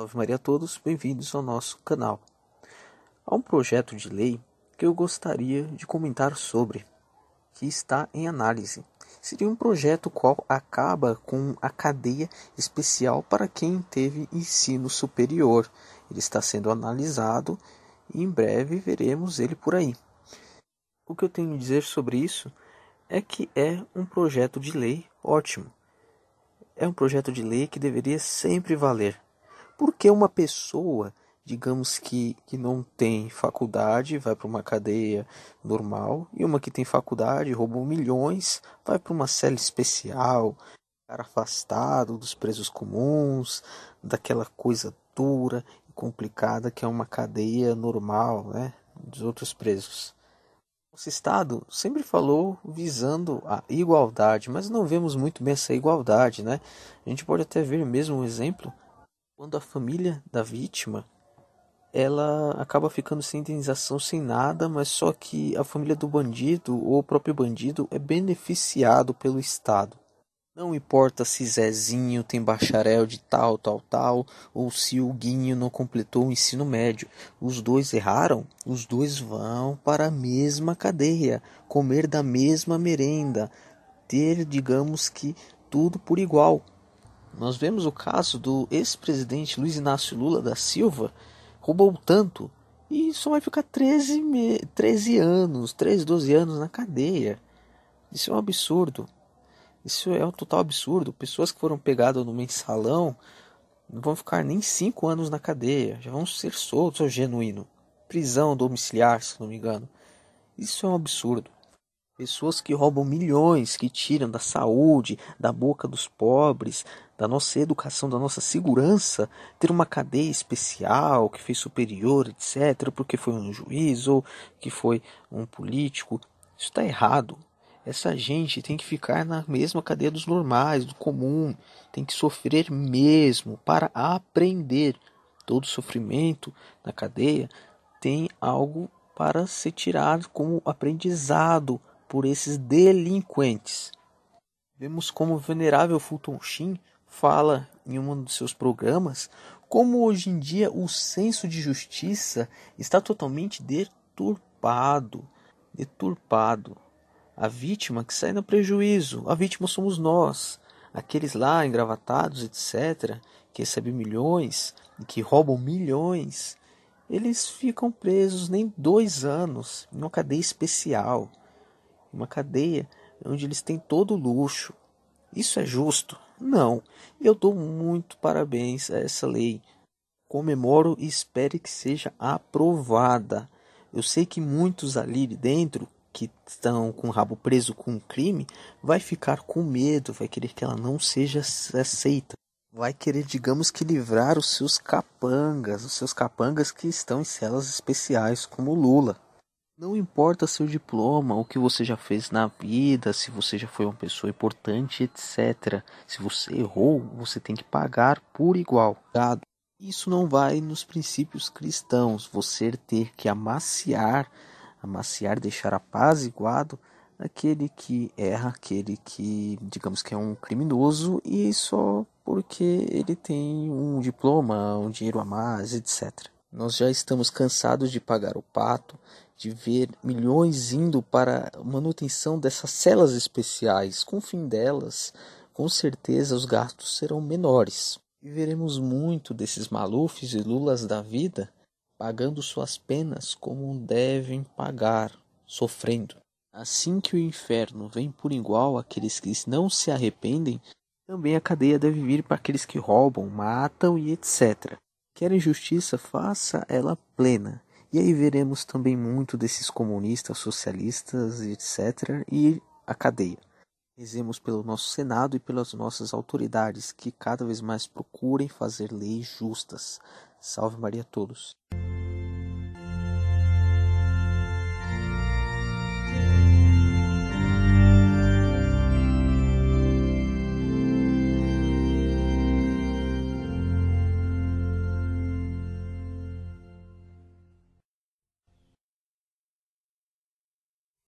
Salve Maria a todos, bem-vindos ao nosso canal. Há um projeto de lei que eu gostaria de comentar sobre, que está em análise. Seria um projeto qual acaba com a cadeia especial para quem teve ensino superior. Ele está sendo analisado e em breve veremos ele por aí. O que eu tenho a dizer sobre isso é que é um projeto de lei ótimo. É um projeto de lei que deveria sempre valer porque uma pessoa, digamos que, que não tem faculdade, vai para uma cadeia normal, e uma que tem faculdade, roubou milhões, vai para uma cela especial, afastado dos presos comuns, daquela coisa dura e complicada que é uma cadeia normal, né, dos outros presos. Nosso Estado sempre falou visando a igualdade, mas não vemos muito bem essa igualdade, né? A gente pode até ver mesmo um exemplo quando a família da vítima ela acaba ficando sem indenização, sem nada, mas só que a família do bandido ou o próprio bandido é beneficiado pelo Estado. Não importa se Zezinho tem bacharel de tal, tal, tal, ou se o Guinho não completou o ensino médio. Os dois erraram, os dois vão para a mesma cadeia, comer da mesma merenda, ter, digamos que, tudo por igual. Nós vemos o caso do ex-presidente Luiz Inácio Lula da Silva, roubou tanto e só vai ficar 13, me... 13 anos, 13, 12 anos na cadeia. Isso é um absurdo. Isso é um total absurdo. Pessoas que foram pegadas no mensalão não vão ficar nem 5 anos na cadeia, já vão ser soltos ao é genuíno. Prisão domiciliar, se não me engano. Isso é um absurdo. Pessoas que roubam milhões, que tiram da saúde, da boca dos pobres, da nossa educação, da nossa segurança, ter uma cadeia especial que fez superior, etc., porque foi um juiz ou que foi um político. Isso está errado. Essa gente tem que ficar na mesma cadeia dos normais, do comum, tem que sofrer mesmo para aprender. Todo sofrimento na cadeia tem algo para ser tirado como aprendizado por esses delinquentes. Vemos como o venerável Fulton Sheen fala em um dos seus programas como hoje em dia o senso de justiça está totalmente deturpado. Deturpado. A vítima que sai no prejuízo, a vítima somos nós, aqueles lá engravatados, etc., que recebem milhões e que roubam milhões. Eles ficam presos nem dois anos em uma cadeia especial, uma cadeia onde eles têm todo o luxo. Isso é justo. Não. Eu dou muito parabéns a essa lei. Comemoro e espere que seja aprovada. Eu sei que muitos ali dentro que estão com o rabo preso com crime vai ficar com medo, vai querer que ela não seja aceita. Vai querer, digamos que, livrar os seus capangas, os seus capangas que estão em celas especiais, como Lula. Não importa seu diploma, o que você já fez na vida, se você já foi uma pessoa importante, etc. Se você errou, você tem que pagar por igual. Isso não vai nos princípios cristãos. Você ter que amaciar, amaciar, deixar apaziguado aquele que erra, aquele que, digamos que é um criminoso e só porque ele tem um diploma, um dinheiro a mais, etc. Nós já estamos cansados de pagar o pato de ver milhões indo para manutenção dessas celas especiais. Com o fim delas, com certeza os gastos serão menores. E veremos muito desses malufes e lulas da vida pagando suas penas como devem pagar, sofrendo. Assim que o inferno vem por igual àqueles que não se arrependem, também a cadeia deve vir para aqueles que roubam, matam e etc. Querem justiça, faça ela plena e aí veremos também muito desses comunistas, socialistas, etc. e a cadeia. Rezemos pelo nosso Senado e pelas nossas autoridades que cada vez mais procurem fazer leis justas. Salve Maria a todos.